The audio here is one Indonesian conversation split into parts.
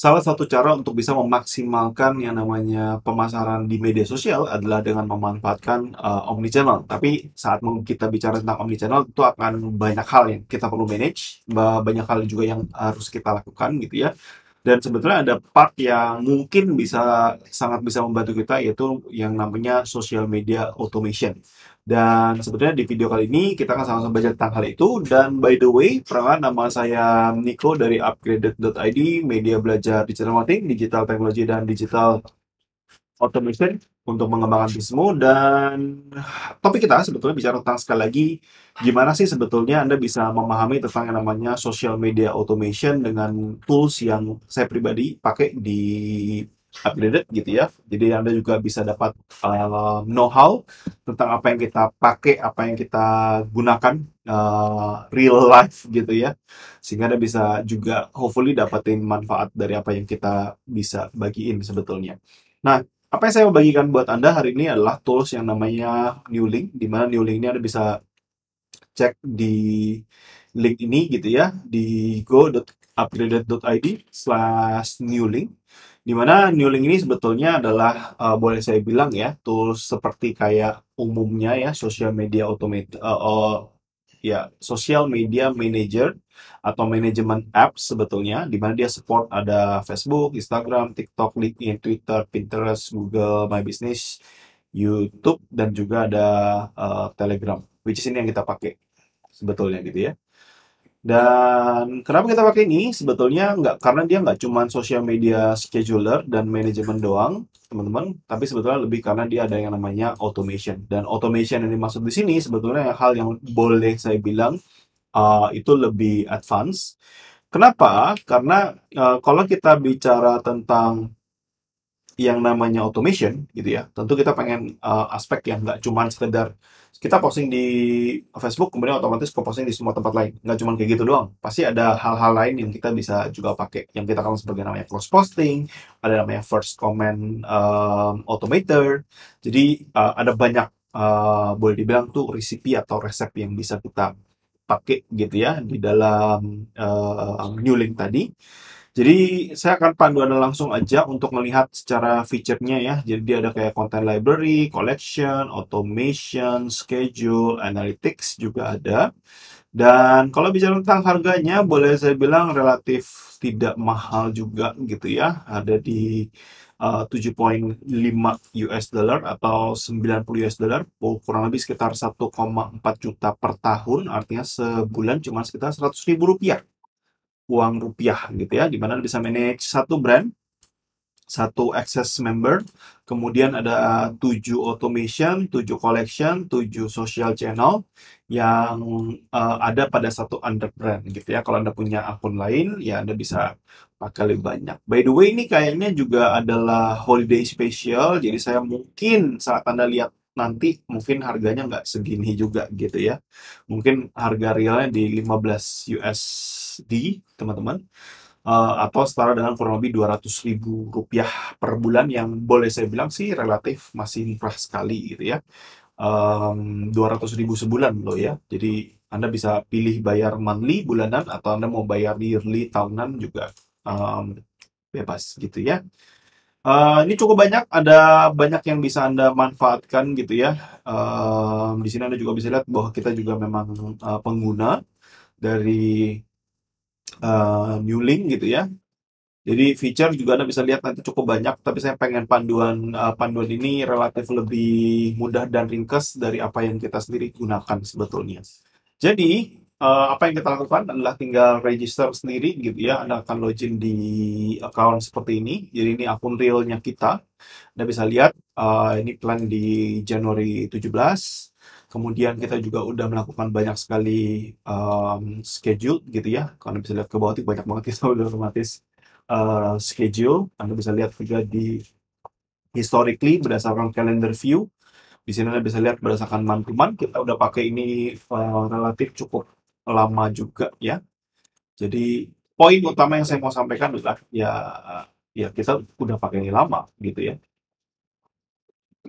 Salah satu cara untuk bisa memaksimalkan yang namanya pemasaran di media sosial adalah dengan memanfaatkan uh, omnichannel. Tapi saat kita bicara tentang omnichannel itu akan banyak hal yang kita perlu manage, banyak hal juga yang harus kita lakukan gitu ya. Dan sebetulnya ada part yang mungkin bisa sangat bisa membantu kita yaitu yang namanya social media automation. Dan sebetulnya di video kali ini kita akan sama-sama belajar tentang hal itu. Dan by the way, perkenalkan nama saya Nico dari upgraded.id, media belajar digital marketing, digital Technology, dan digital automation untuk mengembangkan bisnismu. Dan topik kita sebetulnya bicara tentang sekali lagi, gimana sih sebetulnya Anda bisa memahami tentang yang namanya social media automation dengan tools yang saya pribadi pakai di upgraded gitu ya. Jadi Anda juga bisa dapat uh, know-how tentang apa yang kita pakai, apa yang kita gunakan uh, real life gitu ya. Sehingga Anda bisa juga hopefully dapetin manfaat dari apa yang kita bisa bagiin sebetulnya. Nah, apa yang saya mau bagikan buat Anda hari ini adalah tools yang namanya New Link, di mana New Link ini Anda bisa cek di link ini gitu ya, di go.upgraded.id slash new link di mana Link ini sebetulnya adalah uh, boleh saya bilang ya tools seperti kayak umumnya ya social media automate uh, uh, ya social media manager atau manajemen apps sebetulnya di mana dia support ada Facebook, Instagram, TikTok, LinkedIn, Twitter, Pinterest, Google My Business, YouTube dan juga ada uh, Telegram which is ini yang kita pakai sebetulnya gitu ya. Dan kenapa kita pakai ini? Sebetulnya nggak karena dia nggak cuma social media scheduler dan manajemen doang, teman-teman, tapi sebetulnya lebih karena dia ada yang namanya automation. Dan automation yang dimaksud di sini sebetulnya hal yang boleh saya bilang uh, itu lebih advance. Kenapa? Karena uh, kalau kita bicara tentang yang namanya automation gitu ya, tentu kita pengen uh, aspek yang nggak cuma sekedar kita posting di Facebook kemudian otomatis ke posting di semua tempat lain nggak cuma kayak gitu doang pasti ada hal-hal lain yang kita bisa juga pakai yang kita kenal sebagai namanya cross posting ada namanya first comment um, automator jadi uh, ada banyak uh, boleh dibilang tuh resipi atau resep yang bisa kita pakai gitu ya di dalam uh, new link tadi jadi saya akan pandu Anda langsung aja untuk melihat secara fiturnya ya. Jadi dia ada kayak content library, collection, automation, schedule, analytics juga ada. Dan kalau bicara tentang harganya, boleh saya bilang relatif tidak mahal juga gitu ya. Ada di uh, 7.5 US dollar atau 90 US dollar, oh, kurang lebih sekitar 1,4 juta per tahun, artinya sebulan cuma sekitar 100 ribu rupiah uang rupiah gitu ya, dimana bisa manage satu brand, satu access member, kemudian ada eh, tujuh automation, tujuh collection, tujuh social channel yang uh, ada pada satu under brand gitu ya. Kalau Anda punya akun lain, ya Anda bisa pakai lebih banyak. By the way, ini kayaknya juga adalah holiday special, jadi saya mungkin saat Anda lihat nanti mungkin harganya nggak segini juga gitu ya. Mungkin harga realnya di 15 US USD teman-teman uh, atau setara dengan kurang lebih 200 ribu rupiah per bulan yang boleh saya bilang sih relatif masih murah sekali gitu ya um, mmm, 200 ribu sebulan loh ya jadi anda bisa pilih bayar monthly bulanan atau anda mau bayar yearly tahunan juga um, bebas gitu ya Uh, ini cukup banyak, ada banyak yang bisa Anda manfaatkan gitu ya. um, di sini Anda juga bisa lihat bahwa kita juga memang uh, pengguna dari uh, new link gitu ya. Jadi feature juga Anda bisa lihat nanti cukup banyak, tapi saya pengen panduan uh, panduan ini relatif lebih mudah dan ringkas dari apa yang kita sendiri gunakan sebetulnya. Jadi uh, apa yang kita lakukan adalah tinggal register sendiri gitu ya. Anda akan login di account seperti ini. Jadi ini akun realnya kita. Anda bisa lihat uh, ini plan di Januari 17 Kemudian kita juga udah melakukan banyak sekali um, schedule gitu ya. Karena bisa lihat ke bawah itu banyak banget kita udah otomatis uh, schedule. Anda bisa lihat juga di historically berdasarkan calendar view. Di sini Anda bisa lihat berdasarkan mantuman kita udah pakai ini uh, relatif cukup lama juga ya. Jadi poin utama yang saya mau sampaikan adalah ya ya kita udah pakai ini lama gitu ya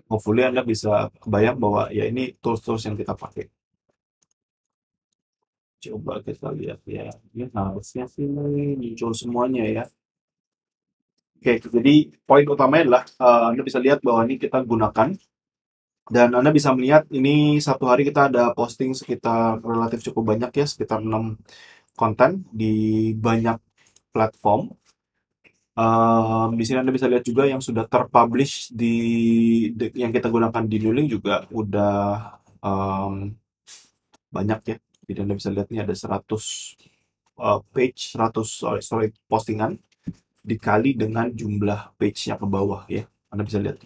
Hopefully Anda bisa kebayang bahwa ya ini tools-tools yang kita pakai. Coba kita lihat ya. Ini ya harusnya sih muncul semuanya ya. Oke, jadi poin utamanya adalah uh, Anda bisa lihat bahwa ini kita gunakan dan Anda bisa melihat ini satu hari kita ada posting sekitar relatif cukup banyak ya, sekitar 6 konten di banyak platform Um, di sini Anda bisa lihat juga yang sudah terpublish di, di yang kita gunakan di Newlink juga udah um, banyak ya. Jadi Anda bisa lihat ini ada 100 uh, eh, page, 100 sorry, sorry postingan dikali dengan jumlah page yang ke bawah ya. Anda bisa lihat.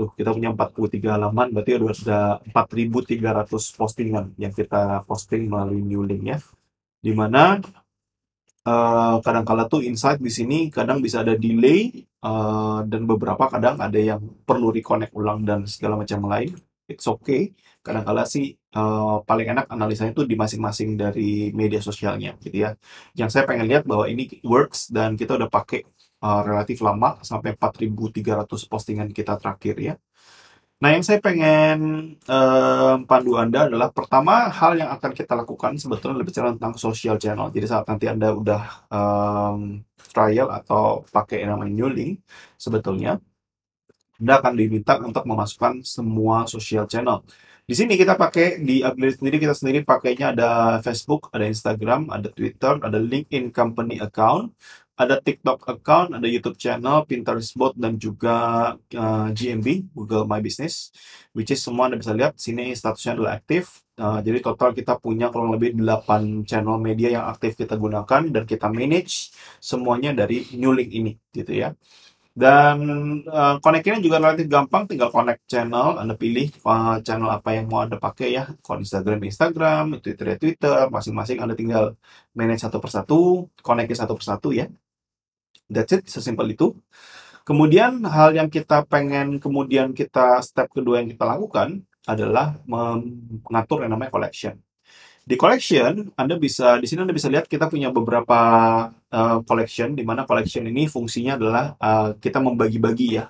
Tuh, kita punya 43 halaman, berarti ada 4.300 postingan yang kita posting melalui Newlink ya. Di mana Eh, kadang-kala tuh insight di sini kadang bisa ada delay uh, dan beberapa kadang ada yang perlu reconnect ulang dan segala macam lain. It's okay. Kadang-kala sih uh, paling enak analisanya tuh di masing-masing dari media sosialnya, gitu ya. Yang saya pengen lihat bahwa ini works dan kita udah pakai uh, relatif lama sampai 4.300 postingan kita terakhir ya. Nah, yang saya pengen eh, pandu Anda adalah pertama hal yang akan kita lakukan sebetulnya lebih cerah tentang social channel. Jadi saat nanti Anda udah um, trial atau pakai yang namanya new link, sebetulnya Anda akan diminta untuk memasukkan semua social channel. Di sini kita pakai di Upgrade sendiri kita sendiri pakainya ada Facebook, ada Instagram, ada Twitter, ada LinkedIn company account, ada TikTok account, ada YouTube channel, Pinterest board dan juga uh, eh, GMB Google My Business, which is semua anda bisa lihat sini statusnya adalah aktif. Uh, jadi total kita punya kurang lebih 8 channel media yang aktif kita gunakan dan kita manage semuanya dari New Link ini, gitu ya. Dan uh, eh, connect juga relatif gampang, tinggal connect channel, Anda pilih uh, channel apa yang mau Anda pakai ya, kalau Instagram Instagram, Twitter ya Twitter, masing-masing Anda tinggal manage satu persatu, connect satu persatu ya, That's it, sesimpel itu. Kemudian hal yang kita pengen kemudian kita step kedua yang kita lakukan adalah mengatur yang namanya collection. Di collection, Anda bisa di sini Anda bisa lihat kita punya beberapa uh, collection di mana collection ini fungsinya adalah uh, kita membagi-bagi ya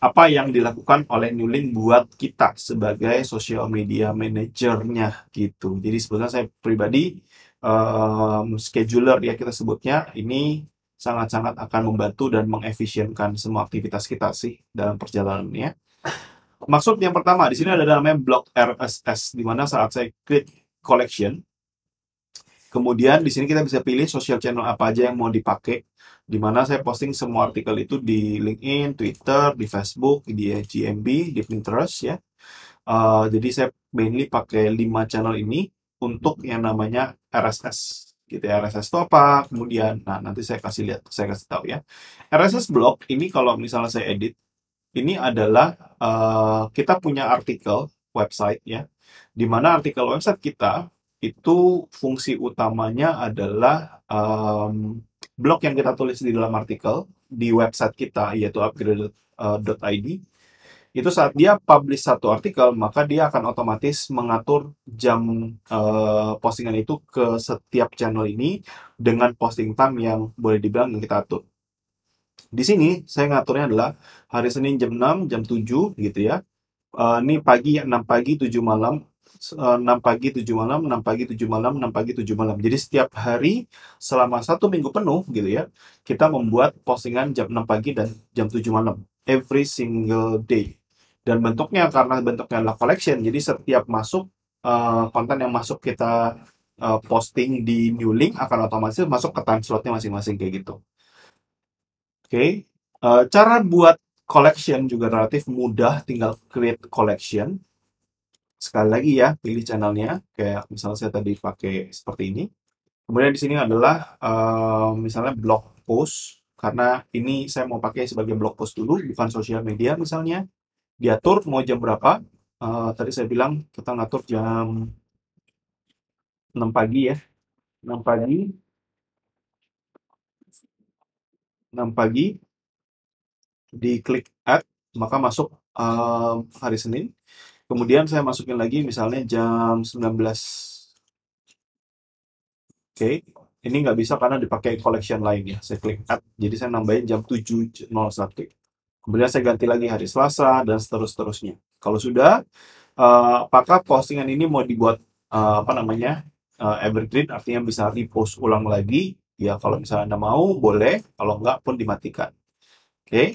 apa yang dilakukan oleh Newlink buat kita sebagai social media manajernya gitu. Jadi sebenarnya saya pribadi um, scheduler ya kita sebutnya ini sangat-sangat akan membantu dan mengefisienkan semua aktivitas kita sih dalam perjalanannya. Maksud yang pertama di sini ada namanya block RSS di mana saat saya klik collection kemudian di sini kita bisa pilih social channel apa aja yang mau dipakai di mana saya posting semua artikel itu di LinkedIn, Twitter, di Facebook, di GMB, di Pinterest ya. Uh, jadi saya mainly pakai 5 channel ini untuk yang namanya RSS gitu ya RSS top kemudian nah nanti saya kasih lihat saya kasih tahu ya RSS blog ini kalau misalnya saya edit ini adalah uh, kita punya artikel website ya di mana artikel website kita itu fungsi utamanya adalah um, mmm, blog yang kita tulis di dalam artikel di website kita yaitu upgrade.id eh, itu saat dia publish satu artikel maka dia akan otomatis mengatur jam uh, postingan itu ke setiap channel ini dengan posting time yang boleh dibilang yang kita atur. Di sini saya ngaturnya adalah hari Senin jam 6, jam 7 gitu ya. Uh, ini pagi 6 pagi 7 malam 6 eh, pagi 7 malam, 6 pagi 7 malam, 6 pagi 7 malam. Jadi setiap hari selama satu minggu penuh gitu ya, kita membuat postingan jam 6 pagi dan jam 7 malam. Every single day dan bentuknya karena bentuknya adalah collection jadi setiap masuk uh, konten yang masuk kita uh, posting di new link akan otomatis masuk ke time slotnya masing-masing kayak gitu oke okay. uh, eh, cara buat collection juga relatif mudah tinggal create collection sekali lagi ya pilih channelnya kayak misalnya saya tadi pakai seperti ini kemudian di sini adalah uh, misalnya blog post karena ini saya mau pakai sebagai blog post dulu bukan sosial media misalnya diatur mau jam berapa uh, tadi saya bilang kita ngatur jam 6 pagi ya 6 pagi 6 pagi di klik add maka masuk uh, hari Senin kemudian saya masukin lagi misalnya jam 19 oke okay. ini nggak bisa karena dipakai collection lain ya saya klik add jadi saya nambahin jam 7.01 Kemudian saya ganti lagi hari Selasa dan seterus-terusnya. Kalau sudah, uh, apakah postingan ini mau dibuat uh, apa namanya uh, evergreen, artinya bisa repost ulang lagi? Ya kalau misalnya anda mau boleh, kalau enggak pun dimatikan. Oke. Okay.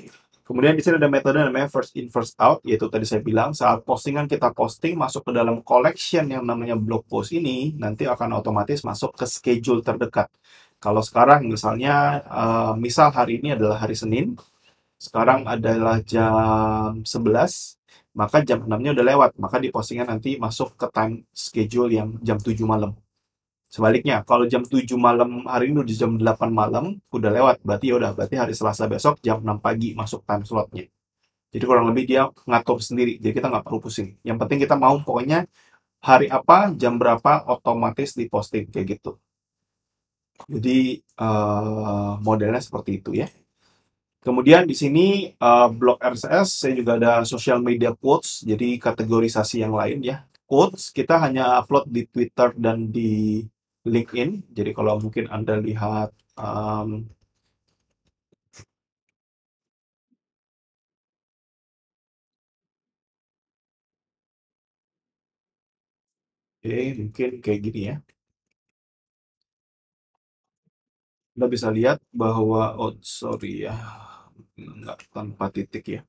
Kemudian di sini ada metode namanya first in first out, yaitu tadi saya bilang saat postingan kita posting masuk ke dalam collection yang namanya blog post ini, nanti akan otomatis masuk ke schedule terdekat. Kalau sekarang misalnya, uh, misal hari ini adalah hari Senin, sekarang adalah jam 11 maka jam 6-nya udah lewat, maka di postingnya nanti masuk ke time schedule yang jam 7 malam. Sebaliknya, kalau jam 7 malam hari ini udah jam 8 malam, udah lewat, berarti ya udah berarti hari Selasa besok jam 6 pagi masuk time slotnya. Jadi kurang lebih dia ngatur sendiri, jadi kita nggak perlu pusing. Yang penting kita mau pokoknya hari apa, jam berapa, otomatis diposting, kayak gitu. Jadi uh, modelnya seperti itu ya. Kemudian di sini uh, blog RSS saya juga ada social media quotes, jadi kategorisasi yang lain ya. Quotes kita hanya upload di Twitter dan di LinkedIn. Jadi kalau mungkin Anda lihat um, Oke, okay, mungkin kayak gini ya. Anda bisa lihat bahwa, oh sorry ya, nggak tanpa titik ya.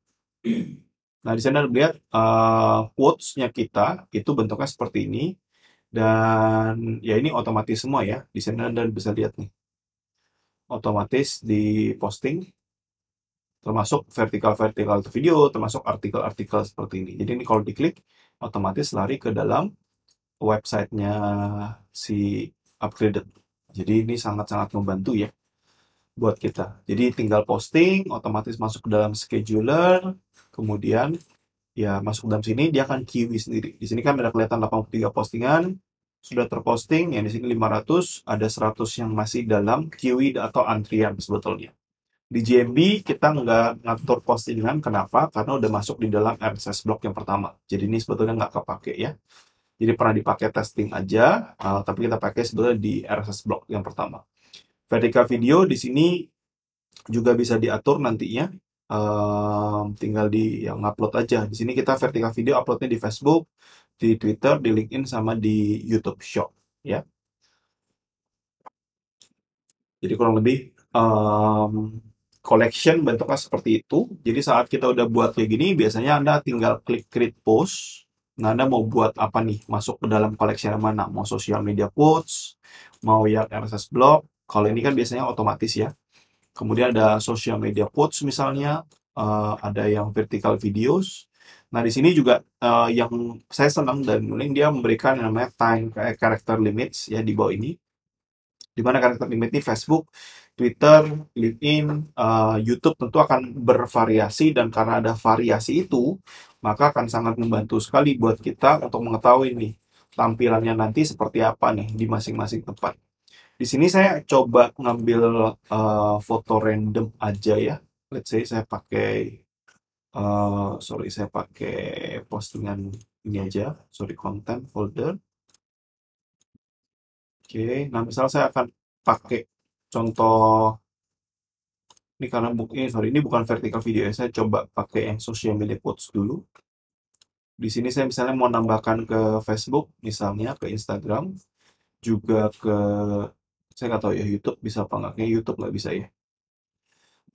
Nah, di sana lihat uh, quotes-nya kita itu bentuknya seperti ini dan ya ini otomatis semua ya. Di sana Anda bisa lihat nih. Otomatis di posting termasuk vertikal-vertikal video, termasuk artikel-artikel seperti ini. Jadi ini kalau diklik otomatis lari ke dalam websitenya si upgraded. Jadi ini sangat-sangat membantu ya buat kita. Jadi tinggal posting, otomatis masuk ke dalam scheduler, kemudian ya masuk ke dalam sini dia akan kiwi sendiri. Di sini kan ada kelihatan 83 postingan sudah terposting, yang di sini 500, ada 100 yang masih dalam kiwi atau antrian sebetulnya. Di JMB kita nggak ngatur postingan, kenapa? Karena udah masuk di dalam RSS block yang pertama. Jadi ini sebetulnya nggak kepake ya. Jadi pernah dipakai testing aja, eh, tapi kita pakai sebetulnya di RSS block yang pertama. Vertikal video di sini juga bisa diatur nantinya. Um, tinggal di yang upload aja. Di sini kita vertikal video uploadnya di Facebook, di Twitter, di LinkedIn sama di YouTube Shop ya. Jadi kurang lebih um, collection bentuknya seperti itu. Jadi saat kita udah buat kayak gini, biasanya Anda tinggal klik create post. Nah, Anda mau buat apa nih? Masuk ke dalam collection yang mana? Mau social media quotes, mau yang RSS blog, kalau ini kan biasanya otomatis ya. Kemudian ada social media posts misalnya, uh, ada yang vertical videos. Nah di sini juga uh, yang saya senang dan mungkin dia memberikan yang namanya time eh, character limits ya di bawah ini. Di mana karakter limit ini Facebook, Twitter, LinkedIn, uh, YouTube tentu akan bervariasi dan karena ada variasi itu maka akan sangat membantu sekali buat kita untuk mengetahui nih tampilannya nanti seperti apa nih di masing-masing tempat. Di sini saya coba ngambil uh, foto random aja ya. Let's say saya pakai uh, sorry saya pakai postingan ini aja, sorry content folder. Oke, okay. nah misal saya akan pakai contoh ini karena eh, sorry ini bukan vertical video ya. saya coba pakai yang social media post dulu di sini saya misalnya mau nambahkan ke Facebook misalnya ke Instagram juga ke saya nggak tahu ya YouTube bisa apa nggak kayak YouTube nggak bisa ya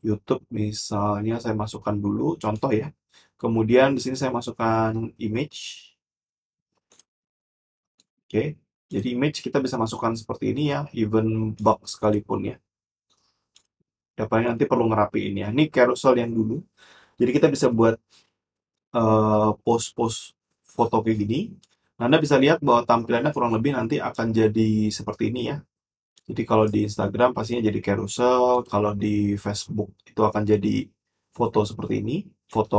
YouTube misalnya saya masukkan dulu contoh ya kemudian di sini saya masukkan image oke jadi image kita bisa masukkan seperti ini ya even box sekalipun ya ya paling nanti perlu ngerapiin ya ini carousel yang dulu jadi kita bisa buat post eh, post-post foto kayak gini Anda bisa lihat bahwa tampilannya kurang lebih nanti akan jadi seperti ini ya jadi kalau di Instagram pastinya jadi carousel, kalau di Facebook itu akan jadi foto seperti ini, foto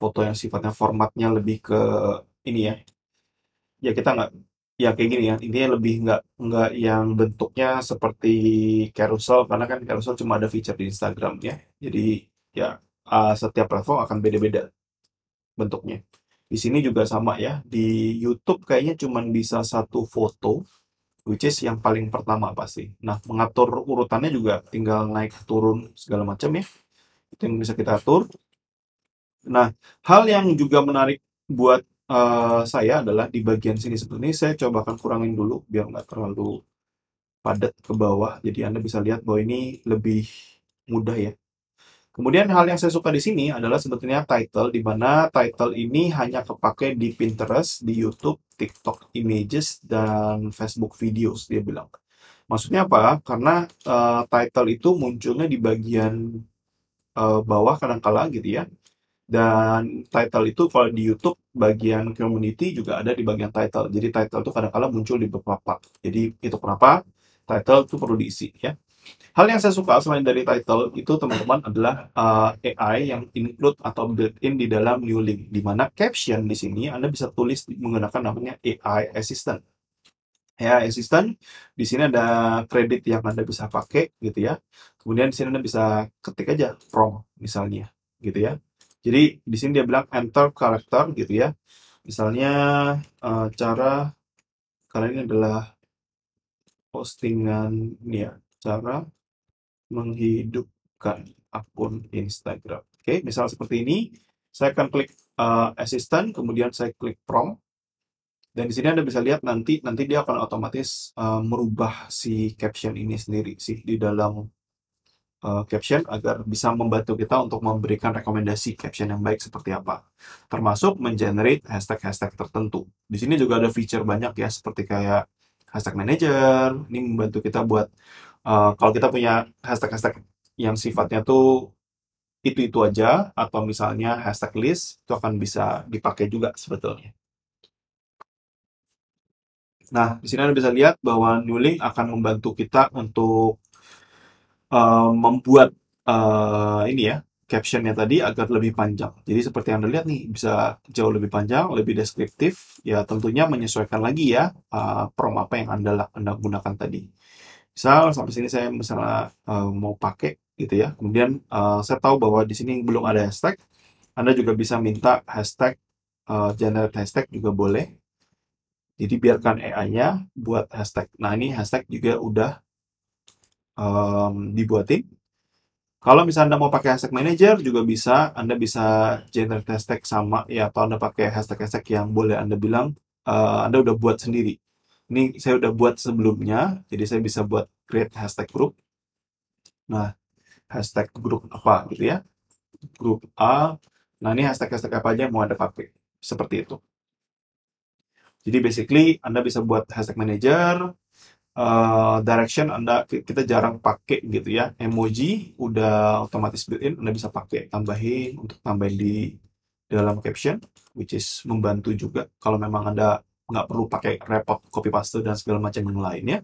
foto yang sifatnya formatnya lebih ke ini ya. Ya kita nggak ya kayak gini ya, ini lebih nggak nggak yang bentuknya seperti carousel karena kan carousel cuma ada feature di Instagram ya. Jadi ya ah, setiap platform akan beda-beda bentuknya. Di sini juga sama ya, di YouTube kayaknya cuma bisa satu foto, which is yang paling pertama pasti. Nah, mengatur urutannya juga tinggal naik turun segala macam ya. Itu yang bisa kita atur. Nah, hal yang juga menarik buat uh, saya adalah di bagian sini seperti ini saya coba akan kurangin dulu biar nggak terlalu padat ke bawah. Jadi Anda bisa lihat bahwa ini lebih mudah ya Kemudian hal yang saya suka di sini adalah sebetulnya title, di mana title ini hanya kepake di Pinterest, di YouTube, TikTok Images, dan Facebook Videos, dia bilang. Maksudnya apa? Karena uh, title itu munculnya di bagian uh, bawah kadangkala gitu ya. Dan title itu kalau di YouTube bagian community juga ada di bagian title. Jadi title itu kadang kadangkala muncul di beberapa part. Jadi itu kenapa title itu perlu diisi ya. Hal yang saya suka selain dari title itu teman-teman adalah uh, eh, AI yang include atau built-in di dalam new link di mana caption di sini Anda bisa tulis menggunakan namanya AI assistant. AI assistant di sini ada kredit yang Anda bisa pakai gitu ya. Kemudian di sini Anda bisa ketik aja prompt misalnya gitu ya. Jadi di sini dia bilang enter character gitu ya. Misalnya uh, cara kalian ini adalah postingan ini ya cara menghidupkan akun Instagram. Oke, misal seperti ini, saya akan klik uh, assistant, kemudian saya klik prompt. Dan di sini Anda bisa lihat nanti nanti dia akan otomatis uh, merubah si caption ini sendiri sih di dalam uh, caption agar bisa membantu kita untuk memberikan rekomendasi caption yang baik seperti apa. Termasuk mengenerate hashtag-hashtag tertentu. Di sini juga ada feature banyak ya seperti kayak hashtag manager, ini membantu kita buat Eh, kalau kita punya hashtag-hashtag yang sifatnya tuh itu-itu aja, atau misalnya hashtag list, itu akan bisa dipakai juga sebetulnya. Nah, di sini Anda bisa lihat bahwa new link akan membantu kita untuk uh, membuat uh, ini ya, captionnya tadi agar lebih panjang. Jadi seperti yang Anda lihat nih, bisa jauh lebih panjang, lebih deskriptif, ya tentunya menyesuaikan lagi ya uh, prom apa yang Anda, Anda gunakan tadi misal sampai sini saya misalnya uh, mau pakai gitu ya kemudian uh, saya tahu bahwa di sini belum ada hashtag anda juga bisa minta hashtag uh, generate hashtag juga boleh jadi biarkan AI-nya buat hashtag nah ini hashtag juga udah um, dibuatin kalau misalnya Anda mau pakai hashtag manager juga bisa, Anda bisa generate hashtag sama ya atau Anda pakai hashtag-hashtag yang boleh Anda bilang uh, Anda udah buat sendiri ini saya udah buat sebelumnya jadi saya bisa buat create hashtag group nah hashtag grup apa gitu ya grup A nah ini hashtag hashtag apa aja mau ada pakai seperti itu jadi basically anda bisa buat hashtag manager uh, direction anda kita jarang pakai gitu ya emoji udah otomatis built-in anda bisa pakai tambahin untuk tambahin di dalam caption which is membantu juga kalau memang anda nggak perlu pakai repot copy paste dan segala macam yang lainnya.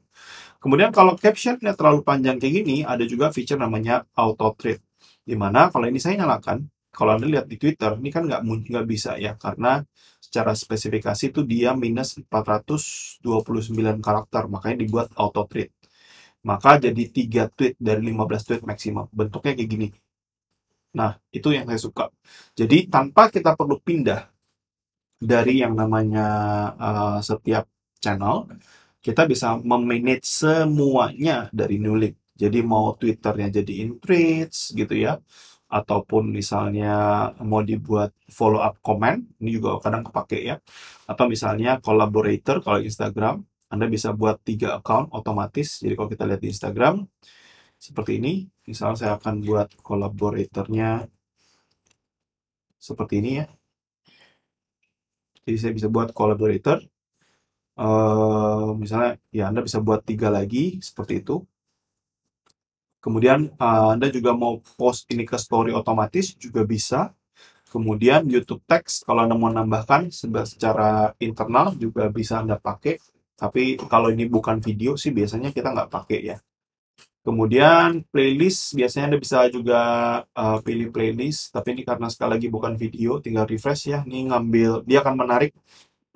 Kemudian kalau captionnya terlalu panjang kayak gini, ada juga fitur namanya auto thread. Dimana kalau ini saya nyalakan, kalau Anda lihat di Twitter, ini kan nggak, nggak bisa ya, karena secara spesifikasi itu dia minus 429 karakter, makanya dibuat auto thread. Maka jadi 3 tweet dari 15 tweet maksimal. Bentuknya kayak gini. Nah, itu yang saya suka. Jadi, tanpa kita perlu pindah dari yang namanya uh, setiap channel kita bisa memanage semuanya dari Nulik. Jadi mau Twitternya jadi tweets gitu ya, ataupun misalnya mau dibuat follow up comment, ini juga kadang kepake ya. Atau misalnya collaborator kalau Instagram, Anda bisa buat tiga account otomatis. Jadi kalau kita lihat di Instagram seperti ini, misalnya saya akan buat collaboratornya seperti ini ya jadi saya bisa buat collaborator uh, misalnya ya anda bisa buat tiga lagi seperti itu kemudian uh, anda juga mau post ini ke story otomatis juga bisa kemudian YouTube Text kalau anda mau nambahkan secara internal juga bisa anda pakai tapi kalau ini bukan video sih biasanya kita nggak pakai ya Kemudian playlist biasanya Anda bisa juga uh, pilih playlist, tapi ini karena sekali lagi bukan video, tinggal refresh ya. Ini ngambil dia akan menarik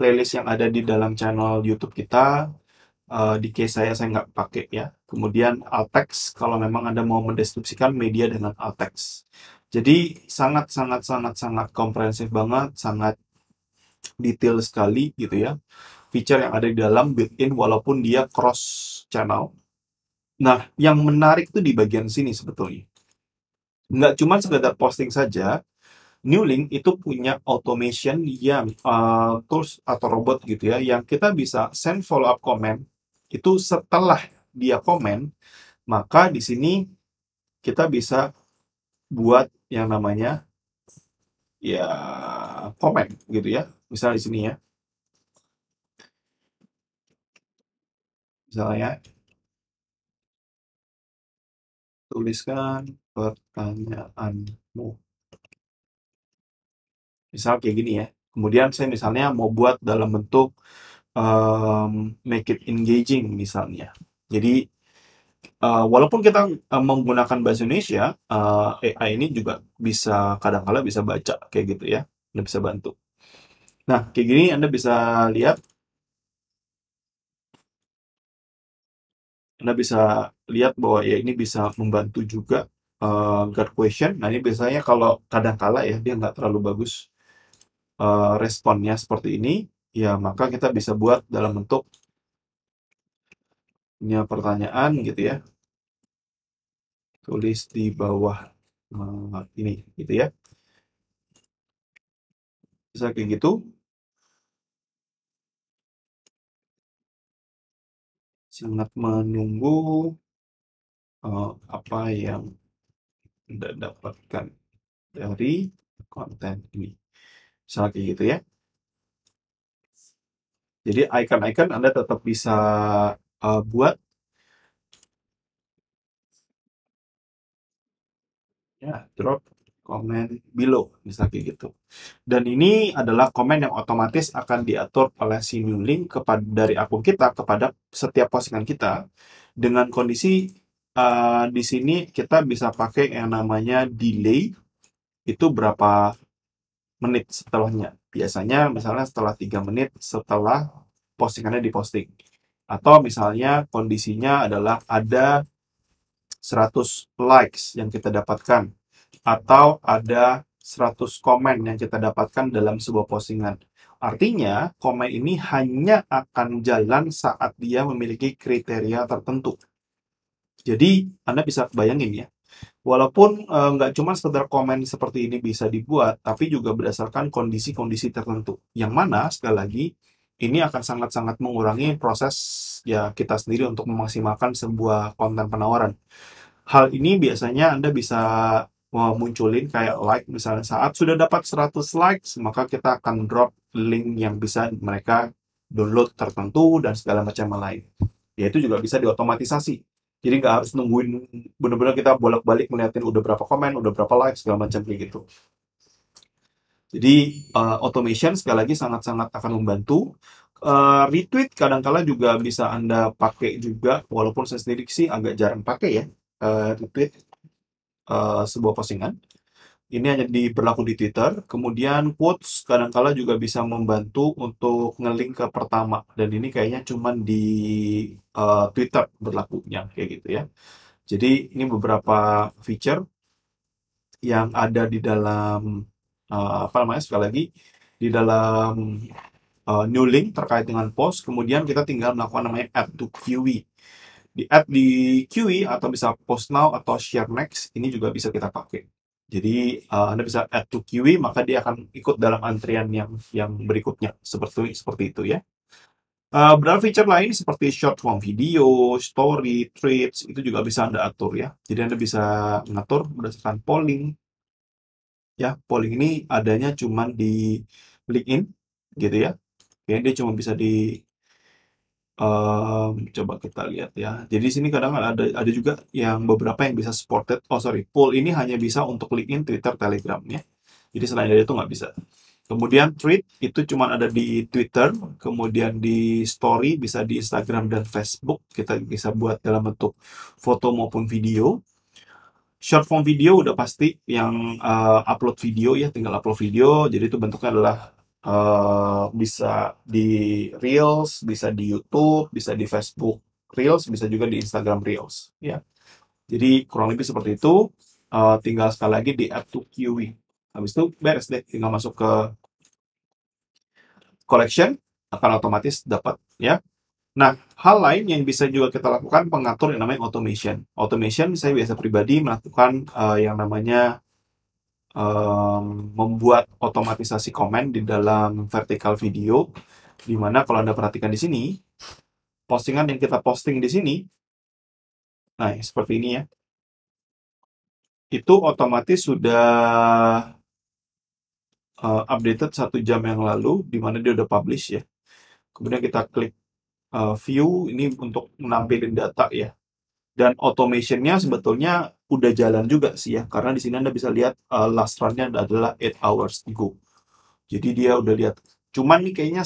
playlist yang ada di dalam channel YouTube kita. Uh, di case saya saya nggak pakai ya. Kemudian alt text kalau memang Anda mau mendeskripsikan media dengan alt text. Jadi sangat sangat sangat sangat komprehensif banget, sangat detail sekali gitu ya. Feature yang ada di dalam built-in walaupun dia cross channel Nah, yang menarik itu di bagian sini sebetulnya. Nggak cuma sekedar posting saja, Newlink itu punya automation yang uh, tools atau robot gitu ya, yang kita bisa send follow up comment itu setelah dia komen, maka di sini kita bisa buat yang namanya ya komen gitu ya, misalnya di sini ya, misalnya tuliskan pertanyaanmu. Misal kayak gini ya. Kemudian saya misalnya mau buat dalam bentuk um, make it engaging misalnya. Jadi uh, walaupun kita uh, menggunakan bahasa Indonesia, uh, eh, AI ini juga bisa kadang-kala bisa baca kayak gitu ya. Dan bisa bantu. Nah, kayak gini Anda bisa lihat Anda bisa lihat bahwa ya ini bisa membantu juga uh, eh, guard question. Nah ini biasanya kalau kadang-kala ya dia nggak terlalu bagus uh, responnya seperti ini, ya maka kita bisa buat dalam bentuk punya pertanyaan gitu ya. Tulis di bawah uh, ini gitu ya. Bisa kayak gitu. sangat menunggu uh, apa yang Anda dapatkan dari konten ini. Misalnya kayak gitu ya. Jadi icon-icon Anda tetap bisa uh, buat. Ya, drop komen below misalnya gitu dan ini adalah komen yang otomatis akan diatur oleh si new link kepada dari akun kita kepada setiap postingan kita dengan kondisi uh, di sini kita bisa pakai yang namanya delay itu berapa menit setelahnya biasanya misalnya setelah tiga menit setelah postingannya diposting atau misalnya kondisinya adalah ada 100 likes yang kita dapatkan atau ada 100 komen yang kita dapatkan dalam sebuah postingan. Artinya, komen ini hanya akan jalan saat dia memiliki kriteria tertentu. Jadi, Anda bisa bayangin ya, walaupun e, nggak cuma sekedar komen seperti ini bisa dibuat, tapi juga berdasarkan kondisi-kondisi tertentu. Yang mana, sekali lagi, ini akan sangat-sangat mengurangi proses ya kita sendiri untuk memaksimalkan sebuah konten penawaran. Hal ini biasanya Anda bisa munculin kayak like misalnya saat sudah dapat 100 likes maka kita akan drop link yang bisa mereka download tertentu dan segala macam lain Ya itu juga bisa diotomatisasi jadi nggak harus nungguin bener-bener kita bolak-balik ngeliatin udah berapa komen udah berapa like segala macam kayak gitu jadi uh, automation sekali lagi sangat-sangat akan membantu uh, retweet kadangkala juga bisa anda pakai juga walaupun saya sendiri sih agak jarang pakai ya uh, retweet Eh, sebuah postingan. Ini hanya diberlaku di Twitter, kemudian quotes kadangkala juga bisa membantu untuk nge ke pertama, dan ini kayaknya cuma di, uh, Twitter berlakunya, kayak gitu ya. Jadi ini beberapa feature yang ada di dalam, uh, apa namanya, sekali lagi, di dalam, uh, new link terkait dengan post, kemudian kita tinggal melakukan namanya add to queue di add di QE atau bisa post now atau share next ini juga bisa kita pakai. Jadi uh, Anda bisa add to QE maka dia akan ikut dalam antrian yang yang berikutnya seperti seperti itu ya. Uh, beberapa feature lain seperti short form video, story, tweets itu juga bisa Anda atur ya. Jadi Anda bisa mengatur berdasarkan polling. Ya, polling ini adanya cuma di LinkedIn gitu ya. ya dia cuma bisa di Um, coba kita lihat ya. Jadi sini kadang ada ada juga yang beberapa yang bisa supported oh sorry, poll ini hanya bisa untuk LinkedIn, Twitter, Telegram ya. Jadi selain dari itu nggak bisa. Kemudian tweet itu cuma ada di Twitter, kemudian di Story bisa di Instagram dan Facebook, kita bisa buat dalam bentuk foto maupun video. Short form video udah pasti yang, uh, upload video ya, tinggal upload video, jadi itu bentuknya adalah uh, bisa di Reels, bisa di YouTube, bisa di Facebook Reels, bisa juga di Instagram Reels, ya. Jadi kurang lebih seperti itu, Uh, tinggal sekali lagi di add to Queue. Habis itu beres deh, tinggal masuk ke collection, akan otomatis dapat, ya. Nah, hal lain yang bisa juga kita lakukan, pengatur yang namanya automation. Automation saya biasa pribadi melakukan, uh, yang namanya um, membuat otomatisasi komen di dalam vertikal video, dimana kalau Anda perhatikan di sini, postingan yang kita posting di sini, nah seperti ini ya, itu otomatis sudah uh, updated satu jam yang lalu, dimana dia udah publish ya. Kemudian kita klik uh, view, ini untuk menampilkan data ya, dan automationnya sebetulnya udah jalan juga sih ya karena di sini anda bisa lihat uh, last runnya adalah 8 hours ago jadi dia udah lihat cuman nih kayaknya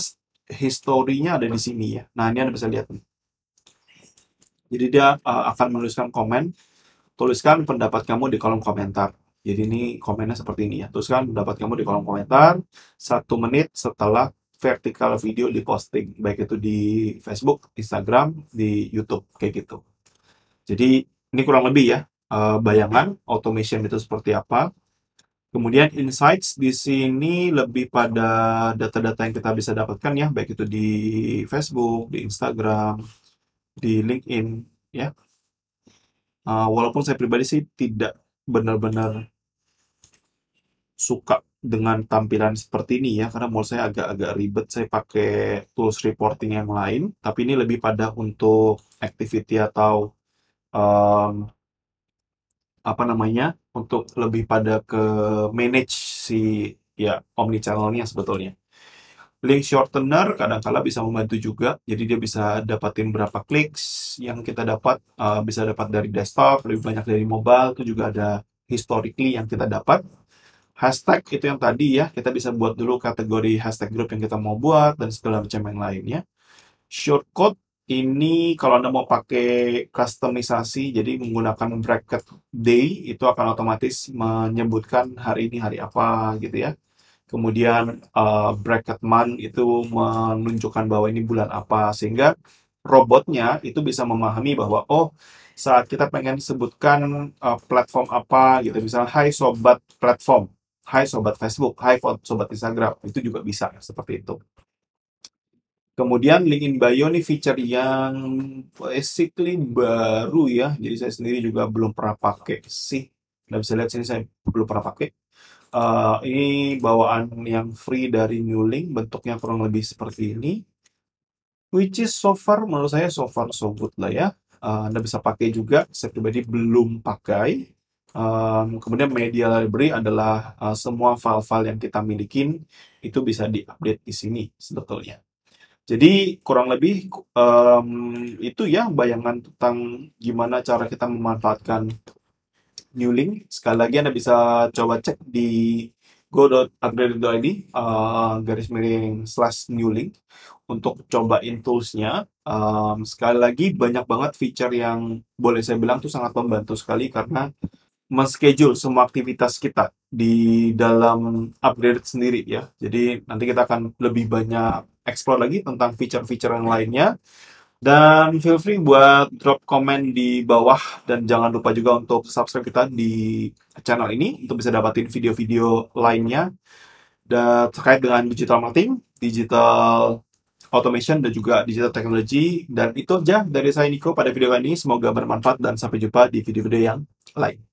historinya ada di sini ya nah ini anda bisa lihat nih jadi dia uh, akan menuliskan komen tuliskan pendapat kamu di kolom komentar jadi ini komennya seperti ini ya tuliskan pendapat kamu di kolom komentar satu menit setelah vertikal video di posting baik itu di Facebook, Instagram, di YouTube kayak gitu jadi ini kurang lebih ya uh, bayangan automation itu seperti apa. Kemudian insights di sini lebih pada data-data yang kita bisa dapatkan ya, baik itu di Facebook, di Instagram, di LinkedIn ya. Uh, walaupun saya pribadi sih tidak benar-benar suka dengan tampilan seperti ini ya karena menurut saya agak-agak ribet saya pakai tools reporting yang lain tapi ini lebih pada untuk activity atau um, apa namanya untuk lebih pada ke manage si ya omni channelnya sebetulnya link shortener kadangkala kala bisa membantu juga jadi dia bisa dapatin berapa klik yang kita dapat uh, bisa dapat dari desktop lebih banyak dari mobile itu juga ada historically yang kita dapat hashtag itu yang tadi ya kita bisa buat dulu kategori hashtag group yang kita mau buat dan segala macam yang lainnya shortcode ini kalau Anda mau pakai customisasi, jadi menggunakan bracket day, itu akan otomatis menyebutkan hari ini hari apa gitu ya. Kemudian uh, bracket month itu menunjukkan bahwa ini bulan apa, sehingga robotnya itu bisa memahami bahwa oh saat kita pengen sebutkan uh, platform apa gitu, misalnya Hai Sobat Platform, Hai Sobat Facebook, Hai Sobat Instagram, itu juga bisa seperti itu. Kemudian link in bio nih feature yang basically baru ya. Jadi saya sendiri juga belum pernah pakai sih. Anda bisa lihat sini saya belum pernah pakai. Uh, ini bawaan yang free dari New Link, bentuknya kurang lebih seperti ini. Which is so far menurut saya so far so good lah ya. Uh, Anda bisa pakai juga, saya pribadi belum pakai. Um, kemudian media library adalah uh, semua file-file yang kita milikin itu bisa diupdate di sini sebetulnya. Jadi kurang lebih um, itu ya bayangan tentang gimana cara kita memanfaatkan New Link. Sekali lagi Anda bisa coba cek di go.upgrade.id uh, eh, garis miring slash New Link untuk cobain toolsnya. Um, sekali lagi banyak banget feature yang boleh saya bilang tuh sangat membantu sekali karena men-schedule semua aktivitas kita di dalam upgrade sendiri ya. Jadi nanti kita akan lebih banyak explore lagi tentang feature-feature yang lainnya. Dan feel free buat drop komen di bawah dan jangan lupa juga untuk subscribe kita di channel ini untuk bisa dapatin video-video lainnya dan terkait dengan digital marketing, digital automation dan juga digital technology dan itu aja dari saya Niko pada video kali ini semoga bermanfaat dan sampai jumpa di video-video yang lain.